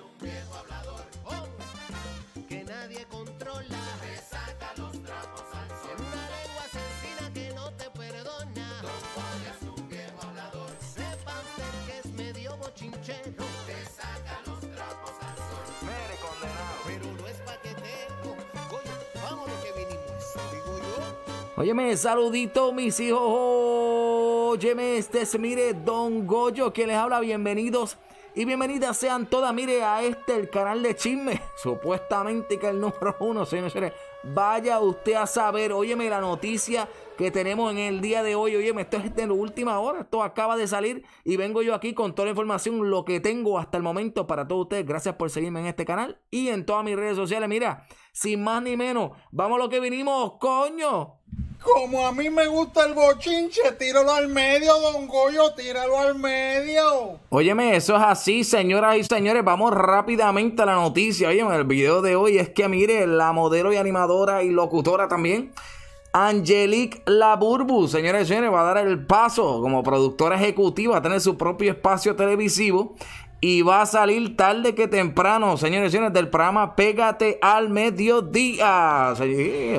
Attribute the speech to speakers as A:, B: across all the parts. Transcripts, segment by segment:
A: un viejo hablador oh, que nadie controla. Te saca los trapos al sol. En una lengua asesina que no te perdona.
B: Don Juan es un viejo hablador. Sepa que es medio bochinchero. Te saca los trapos al sol. Mere condenado. Pero no es paquetero. Vamos lo que vinimos. Oye, Óyeme, saludito, mis hijos. Óyeme, este es, mire, Don Goyo, que les habla. Bienvenidos y bienvenidas sean todas, mire, a este, el canal de chisme. Supuestamente que el número uno, señores, Vaya usted a saber, óyeme la noticia que tenemos en el día de hoy. Óyeme, esto es de la última hora, esto acaba de salir y vengo yo aquí con toda la información, lo que tengo hasta el momento para todos ustedes. Gracias por seguirme en este canal y en todas mis redes sociales. Mira, sin más ni menos, vamos a lo que vinimos, coño. Como a mí me gusta el bochinche, tíralo al medio, don Goyo, tíralo al medio. Óyeme, eso es así, señoras y señores. Vamos rápidamente a la noticia. en el video de hoy es que, mire, la modelo y animadora y locutora también. Angelique Laburbu, señores y señores, va a dar el paso como productora ejecutiva, a tener su propio espacio televisivo y va a salir tarde que temprano, señores y señores, del programa Pégate al Mediodía. Sí,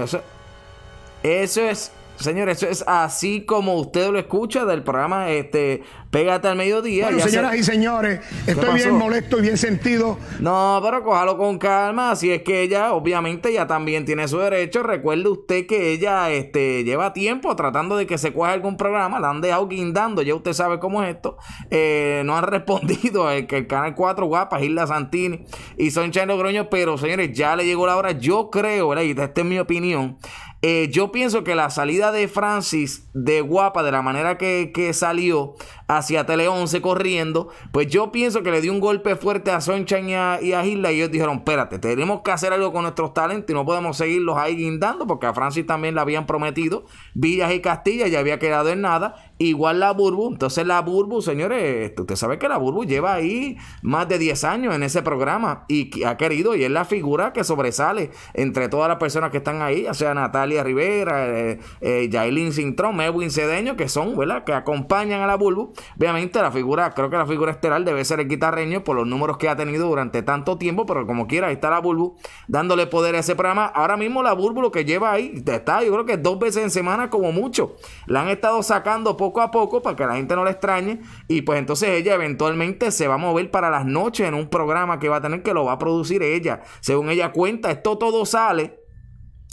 B: eso es, señores, eso es así como usted lo escucha del programa este Pégate al mediodía. Bueno, señoras y señores, estoy bien molesto y bien sentido. No, pero cójalo con calma. Así es que ella, obviamente, ya también tiene su derecho. Recuerde usted que ella este, lleva tiempo tratando de que se cuaje algún programa. La han dejado guindando. Ya usted sabe cómo es esto. Eh, no han respondido el, que el Canal 4, Guapas, Isla Santini y Son Chanel Logroño. Pero, señores, ya le llegó la hora. Yo creo, ¿verdad? y esta es mi opinión, eh, yo pienso que la salida de Francis de guapa, de la manera que, que, salió hacia Tele 11 corriendo, pues yo pienso que le dio un golpe fuerte a sonchaña y a, Y ellos dijeron: Espérate, tenemos que hacer algo con nuestros talentos y no podemos seguirlos ahí guindando, porque a Francis también le habían prometido Villas y Castilla, ya había quedado en nada. Igual la Burbu. Entonces la Burbu, señores, usted sabe que la Burbu lleva ahí más de 10 años en ese programa y ha querido y es la figura que sobresale entre todas las personas que están ahí, ...o sea Natalia Rivera, eh, eh, Sintrón, Cedeño, que son, ¿verdad? Que acompañan a la Burbu. Obviamente la figura, creo que la figura estelar debe ser el guitarreño por los números que ha tenido durante tanto tiempo, pero como quiera, ahí está la Burbu dándole poder a ese programa. Ahora mismo la Burbu lo que lleva ahí está, yo creo que dos veces en semana como mucho. La han estado sacando poco poco a poco para que la gente no la extrañe. Y pues entonces ella eventualmente se va a mover para las noches en un programa que va a tener que lo va a producir ella. Según ella cuenta, esto todo sale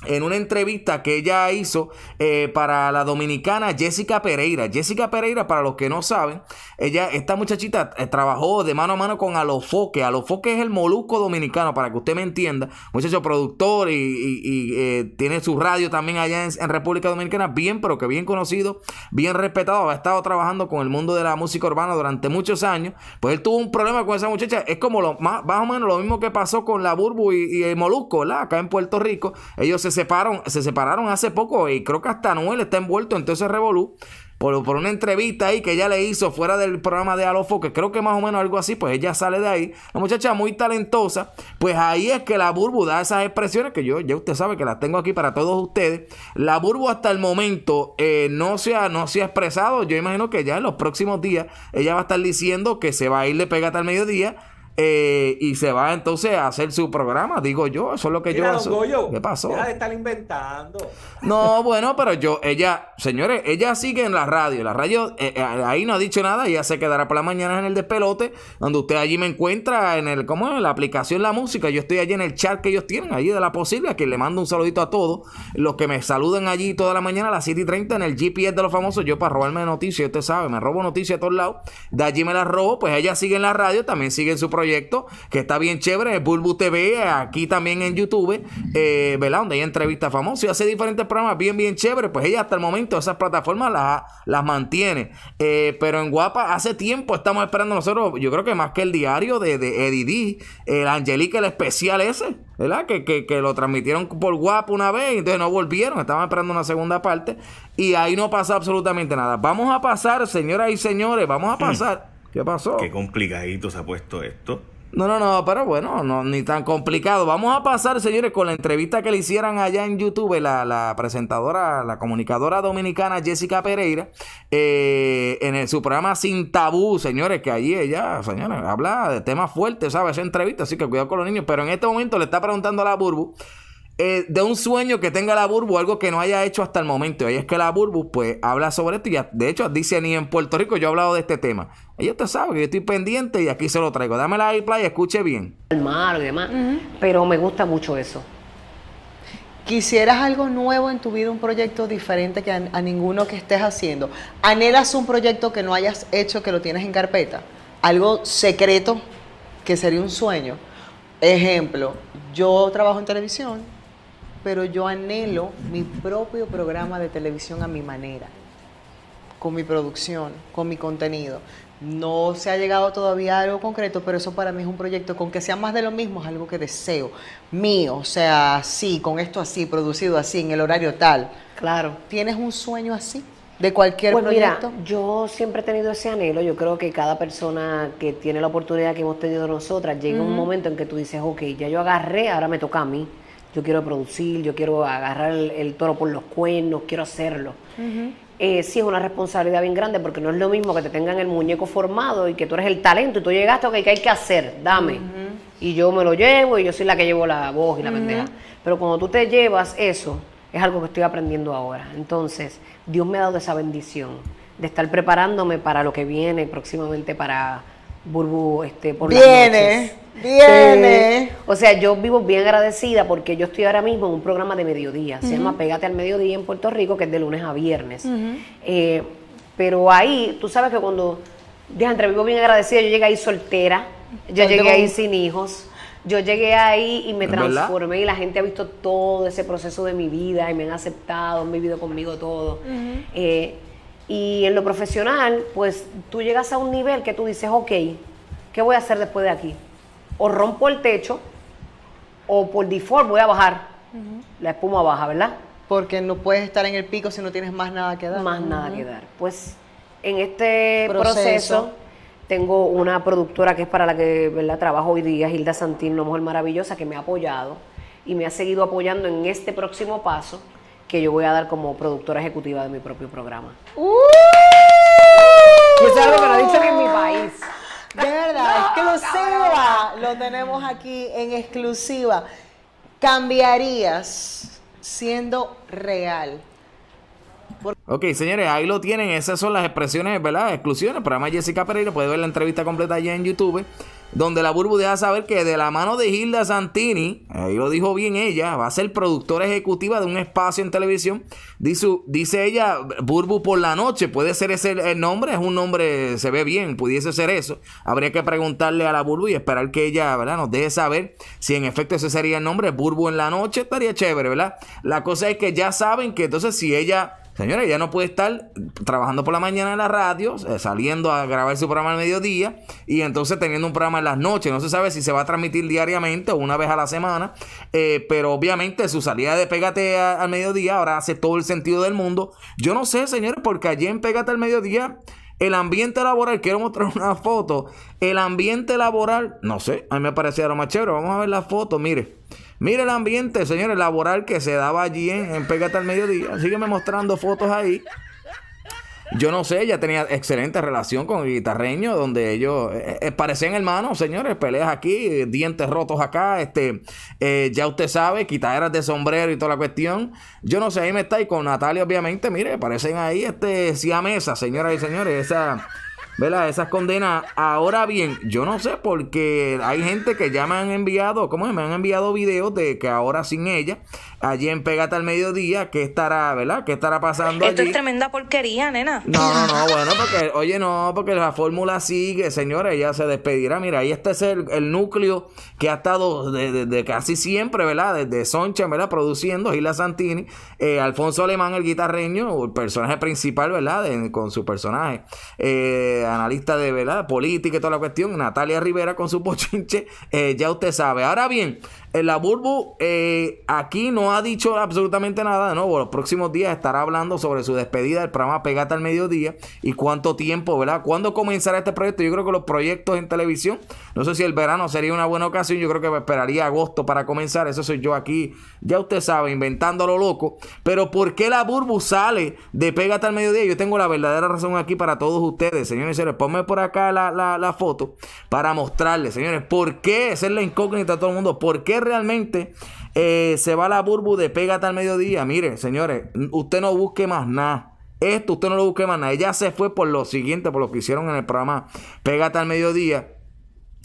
B: en una entrevista que ella hizo eh, para la dominicana Jessica Pereira. Jessica Pereira, para los que no saben, ella, esta muchachita eh, trabajó de mano a mano con Alofoque. Alofoque es el molusco dominicano, para que usted me entienda. Muchacho productor y, eh, tiene su radio también allá en, República Dominicana. Bien, pero que bien conocido, bien respetado. Ha estado trabajando con el mundo de la música urbana durante muchos años. Pues él tuvo un problema con esa muchacha. Es como lo más, o menos lo mismo que pasó con la Burbu y, el Molusco, ¿verdad? Acá en Puerto Rico. Ellos se se separaron, se separaron hace poco y creo que hasta Noel está envuelto en todo ese revolú. Por, una entrevista ahí que ella le hizo fuera del programa de Alofo, que creo que más o menos algo así, pues ella sale de ahí. La muchacha muy talentosa, pues ahí es que la Burbu da esas expresiones que yo, ya usted sabe que las tengo aquí para todos ustedes. La Burbu hasta el momento eh, no, se ha, no se ha expresado. Yo imagino que ya en los próximos días ella va a estar diciendo que se va a ir de pegata al mediodía eh, y se va entonces a hacer su programa, digo yo, eso es lo que yo... pasó?
C: inventando.
B: No, bueno, pero yo, ella, señores, ella sigue en la radio, la radio eh, eh, ahí no ha dicho nada, ella se quedará por la mañana en el despelote, donde usted allí me encuentra en el, ¿cómo es? La aplicación La Música, yo estoy allí en el chat que ellos tienen, allí de la posible, que le mando un saludito a todos, los que me saludan allí toda la mañana a las 7 y 30 en el GPS de los famosos, yo para robarme noticias, usted sabe, me robo noticias a todos lados, de allí me las robo, pues ella sigue en la radio, también sigue en su proyecto que está bien chévere, es Bulbu TV, aquí también en YouTube, eh, ¿verdad? Donde hay entrevistas famosas y hace diferentes programas bien, bien chéveres. Pues ella hasta el momento esas plataformas las, las mantiene. Eh, pero en Guapa hace tiempo estamos esperando nosotros, yo creo que más que el diario de, de Eddie el Angelique, el especial ese, ¿verdad? Que, que, lo transmitieron por Guapa una vez, y entonces no volvieron, estaban esperando una segunda parte y ahí no pasa absolutamente nada. Vamos a pasar, señoras y señores, vamos a mm. pasar. ¿Qué pasó? Qué complicadito se ha puesto esto. No, no, no, pero bueno, no, ni tan complicado. Vamos a pasar, señores, con la entrevista que le hicieran allá en YouTube la, la presentadora, la comunicadora dominicana Jessica Pereira, eh, en su programa Sin Tabú, señores, que allí ella, señores, habla de temas fuertes, ¿sabes? Esa entrevista, así que cuidado con los niños. Pero en este momento le está preguntando a la Burbu eh, de un sueño que tenga la Burbu, algo que no haya hecho hasta el momento. Y es que la Burbu, pues, habla sobre esto. Y de hecho, dice ni en Puerto Rico yo he hablado de este tema. Ella te sabe que yo estoy pendiente y aquí se lo traigo. Dame la iPlay y escuche bien.
A: El mar y demás. Pero me gusta mucho eso.
C: ¿Quisieras algo nuevo en tu vida, un proyecto diferente que a ninguno que estés haciendo? ¿Anhelas un proyecto que no hayas hecho, que lo tienes en carpeta? Algo secreto que sería un sueño. Ejemplo, yo trabajo en televisión, pero yo anhelo mi propio programa de televisión a mi manera, con mi producción, con mi contenido. No se ha llegado todavía a algo concreto, pero eso para mí es un proyecto, con que sea más de lo mismo, es algo que deseo. Mío, o sea, así, con esto así, producido así, en el horario tal. Claro. ¿Tienes un sueño así? de cualquier pues manera, proyecto?
A: Mira, yo siempre he tenido ese anhelo. Yo creo que cada persona que tiene la oportunidad que hemos tenido nosotras llega un momento en que tú dices, ok, ya yo agarré, ahora me toca a mí yo quiero producir, yo quiero agarrar el, toro por los cuernos, quiero hacerlo. Eh, sí es una responsabilidad bien grande porque no es lo mismo que te tengan el muñeco formado y que tú eres el talento y tú llegaste, ok, que hay que hacer? Dame. Y yo me lo llevo y yo soy la que llevo la voz y la pendeja. Pero cuando tú te llevas eso, es algo que estoy aprendiendo ahora. Entonces, Dios me ha dado esa bendición de estar preparándome para lo que viene próximamente para Burbu este, por viene. las Viene. o sea, yo vivo bien agradecida porque yo estoy ahora mismo en un programa de mediodía. Se llama Pégate al Mediodía en Puerto Rico, que es de lunes a viernes. Eh, pero ahí, tú sabes que cuando. Deja entre vivo bien agradecida, yo llegué ahí soltera. Yo llegué ahí sin hijos. Yo llegué ahí y me transformé y la gente ha visto todo ese proceso de mi vida y me han aceptado, han vivido conmigo todo. Eh, y en lo profesional, pues tú llegas a un nivel que tú dices, ok, ¿qué voy a hacer
C: después de aquí? o rompo el techo o por default voy a bajar. La espuma baja, ¿verdad? Porque no puedes estar en el pico si no tienes más nada que dar. Más nada que dar. Pues en
A: este proceso. tengo una productora que es para la que ¿verdad? trabajo hoy día, Hilda Santín, una mujer maravillosa, que me ha apoyado y me ha seguido apoyando en este próximo paso que yo voy a dar como productora ejecutiva de mi propio programa. ¡Uh!
C: Pues es que dicho en mi país. De verdad, exclusiva. Lo tenemos aquí en exclusiva. ¿Cambiarías siendo real?
B: Ok, señores, ahí lo tienen. Esas son las expresiones, ¿verdad? Exclusiones. El programa Jessica Pereira. Puede ver la entrevista completa allá en YouTube donde la Burbu deja saber que de la mano de Hilda Santini, ahí lo dijo bien ella, va a ser productora ejecutiva de un espacio en televisión. Dice, dice ella, Burbu por la noche, puede ser ese el nombre, es un nombre, se ve bien, pudiese ser eso. Habría que preguntarle a la Burbu y esperar que ella ¿verdad? nos deje saber si en efecto ese sería el nombre, Burbu en la noche, estaría chévere, ¿verdad? La cosa es que ya saben que entonces si ella Señores, ella no puede estar trabajando por la mañana en la radio, eh, saliendo a grabar su programa al mediodía y entonces teniendo un programa en las noches. No se sabe si se va a transmitir diariamente o una vez a la semana, eh, pero obviamente su salida de Pégate al mediodía ahora hace todo el sentido del mundo. Yo no sé, señores, porque allí en Pégate al mediodía el ambiente laboral, quiero mostrar una foto. El ambiente laboral, no sé, a mí me parecía lo más chévere. Vamos a ver la foto, mire. Mire el ambiente, señores, laboral que se daba allí en, en al Mediodía. Sígueme mostrando fotos ahí. Yo no sé, ella tenía excelente relación con el guitarreño, donde ellos eh, eh, eh parecían hermanos, señores, peleas aquí, dientes rotos acá, este, eh, ya usted sabe, quitaras de sombrero y toda la cuestión. Yo no sé, ahí me está, y con Natalia, obviamente, mire, parecen ahí, este, mesa, señoras y señores, esa ¿verdad? Esas condenas. Ahora bien, yo no sé porque hay gente que ya me han enviado, ¿cómo es? Me han enviado videos de que ahora sin ella, allí en Pégate al Mediodía, ¿qué estará, verdad? ¿Qué estará pasando Esto es
A: tremenda porquería, nena.
B: No, no, no, bueno, porque, oye, no, porque la fórmula sigue, señora, ella se despedirá. Mira, ahí este es el, núcleo que ha estado desde casi siempre, ¿verdad? Desde Soncha, ¿verdad? Produciendo, Gila Santini, eh, Alfonso Alemán, el guitarreño, el personaje principal, ¿verdad? con su personaje. Eh, analista de ¿verdad? política y toda la cuestión, Natalia Rivera con su pochinche, eh, ya usted sabe. Ahora bien, eh, la Burbu eh, aquí no ha dicho absolutamente nada. De nuevo, los próximos días estará hablando sobre su despedida del programa Pegata al Mediodía y cuánto tiempo, ¿verdad? ¿Cuándo comenzará este proyecto? Yo creo que los proyectos en televisión, no sé si el verano sería una buena ocasión. Yo creo que me esperaría agosto para comenzar. Eso soy yo aquí, ya usted sabe, inventando lo loco. Pero ¿por qué la Burbu sale de pegata al Mediodía? Yo tengo la verdadera razón aquí para todos ustedes, señores y señores. Ponme por acá la, foto para mostrarles, señores. ¿Por qué? Esa es la incógnita a todo el mundo. ¿Por qué realmente eh, se va la burbu de pégate al mediodía? Mire, señores, usted no busque más nada. Esto usted no lo busque más nada. Ella se fue por lo siguiente, por lo que hicieron en el programa Pégate al mediodía.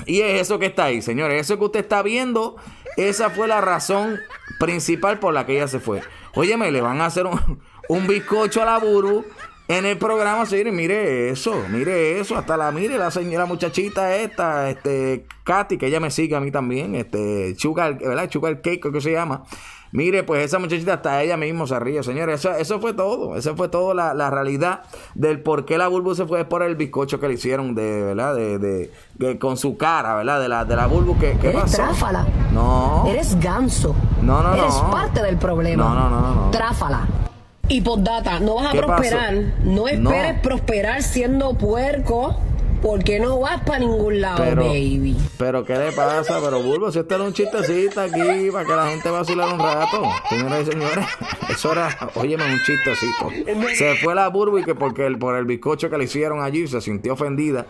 B: Y es eso que está ahí, señores. Eso que usted está viendo, esa fue la razón principal por la que ella se fue. Óyeme, le van a hacer un, un bizcocho a la burbu en el programa, sí, mire eso, mire eso, hasta la mire la señora muchachita esta, este, Katy, que ella me sigue a mí también, este, Sugar, ¿verdad? Sugar Cake, que se llama. Mire, pues esa muchachita hasta ella misma se ríe, señores. Eso, fue todo. Esa fue todo la, realidad del por qué la Bulbu se fue por el bizcocho que le hicieron de, ¿verdad? De, de, con su cara, ¿verdad? De la, de la Bulbu que, qué pasó? tráfala. No. Eres ganso. No, no, no. Eres
A: parte del problema. No, no, no, no. Tráfala. Y data no vas a prosperar. No esperes prosperar siendo puerco porque no vas para ningún lado, baby.
B: Pero, ¿qué le pasa? Pero, Burbo si esto era un chistecito aquí para que la gente vacile un rato. Señoras y señores, eso era, óyeme, un chistecito. Se fue la Bulbo y que porque por el bizcocho que le hicieron allí se sintió ofendida.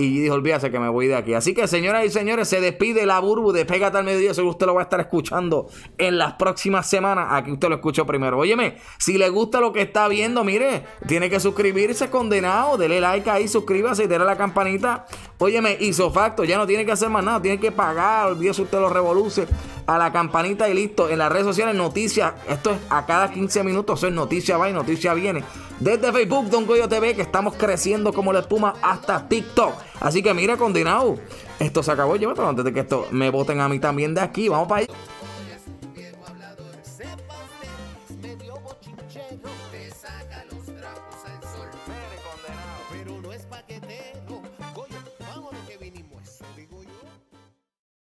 B: Y dijo, olvídase que me voy de aquí. Así que, señoras y señores, se despide la burbu de tal medio Mediodía. Seguro usted lo va a estar escuchando en las próximas semanas. Aquí usted lo escuchó primero. Óyeme, si le gusta lo que está viendo, mire, tiene que suscribirse, condenado. Dele like ahí, suscríbase y dele la campanita. Óyeme, hizo facto ya no tiene que hacer más nada. Tiene que pagar, olvídese usted lo revoluce. A la campanita y listo. En las redes sociales, noticias. Esto es a cada 15 minutos. Eso es noticia va y noticia viene desde Facebook, Don Goyo TV, que estamos creciendo como la espuma hasta TikTok. Así que mira, continuado. Esto se acabó, llévatelo antes de que esto me voten a mí también de aquí. Vamos para allá.